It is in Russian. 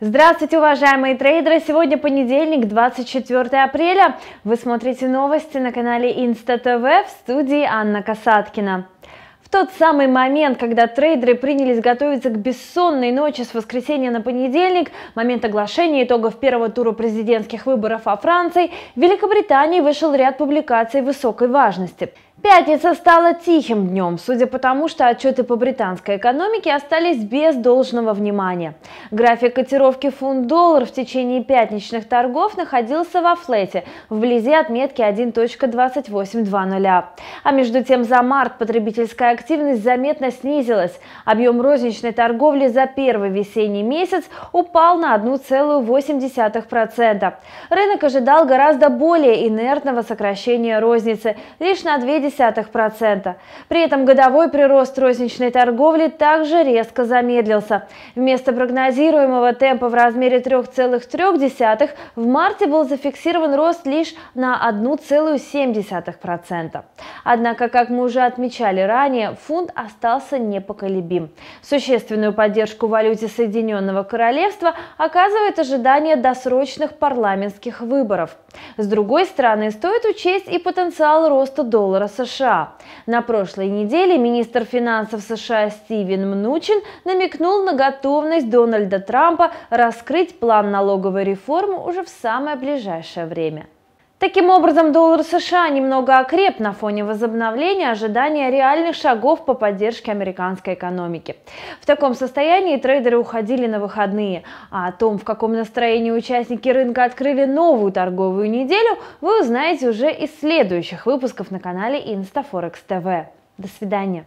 Здравствуйте, уважаемые трейдеры! Сегодня понедельник, 24 апреля. Вы смотрите новости на канале InstaTV в студии Анна Касаткина. В тот самый момент, когда трейдеры принялись готовиться к бессонной ночи с воскресенья на понедельник, момент оглашения итогов первого тура президентских выборов во Франции, в Великобритании вышел ряд публикаций высокой важности – Пятница стала тихим днем, судя по тому, что отчеты по британской экономике остались без должного внимания. График котировки фунт-доллар в течение пятничных торгов находился во флете, вблизи отметки 1.2820. А между тем за март потребительская активность заметно снизилась. Объем розничной торговли за первый весенний месяц упал на 1,8%. Рынок ожидал гораздо более инертного сокращения розницы, лишь на 2 0,2%. При этом годовой прирост розничной торговли также резко замедлился. Вместо прогнозируемого темпа в размере 3,3 в марте был зафиксирован рост лишь на 1,7%. Однако, как мы уже отмечали ранее, фунт остался непоколебим. Существенную поддержку валюте Соединенного Королевства оказывает ожидание досрочных парламентских выборов. С другой стороны, стоит учесть и потенциал роста доллара США. На прошлой неделе министр финансов США Стивен Мнучин намекнул на готовность Дональда Трампа раскрыть план налоговой реформы уже в самое ближайшее время. Таким образом, доллар США немного окреп на фоне возобновления ожидания реальных шагов по поддержке американской экономики. В таком состоянии трейдеры уходили на выходные. А о том, в каком настроении участники рынка открыли новую торговую неделю, вы узнаете уже из следующих выпусков на канале InstaForex TV. До свидания.